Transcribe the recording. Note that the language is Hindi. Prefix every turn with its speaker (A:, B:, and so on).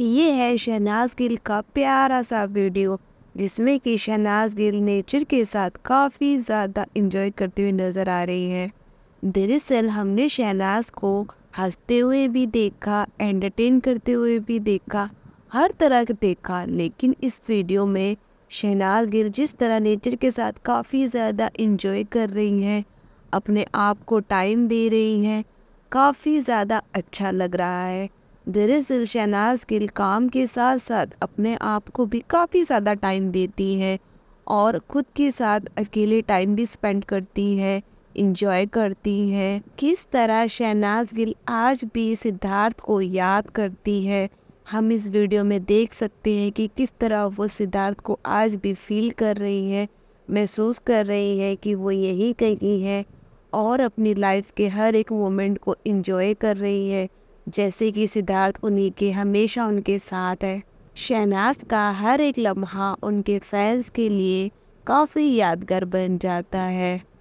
A: ये है शहनाज गिल का प्यारा सा वीडियो जिसमें कि शहनाज गिल नेचर के साथ काफ़ी ज़्यादा इंजॉय करते हुए नज़र आ रही है दरअसल हमने शहनाज को हंसते हुए भी देखा एंटरटेन करते हुए भी देखा हर तरह का देखा लेकिन इस वीडियो में शहनाज गिल जिस तरह नेचर के साथ काफ़ी ज़्यादा इंजॉय कर रही हैं अपने आप को टाइम दे रही हैं काफ़ी ज़्यादा अच्छा लग रहा है दरअसल शहनाज गिल काम के साथ साथ अपने आप को भी काफ़ी ज़्यादा टाइम देती है और ख़ुद के साथ अकेले टाइम भी स्पेंड करती है इंजॉय करती है किस तरह शहनाज गिल आज भी सिद्धार्थ को याद करती है हम इस वीडियो में देख सकते हैं कि किस तरह वो सिद्धार्थ को आज भी फील कर रही है महसूस कर रही है कि वो यही कही है और अपनी लाइफ के हर एक मोमेंट को इन्जॉय कर रही है जैसे कि सिद्धार्थ उन्हीं के हमेशा उनके साथ है शहनाज का हर एक लम्हा उनके फैंस के लिए काफ़ी यादगार बन जाता है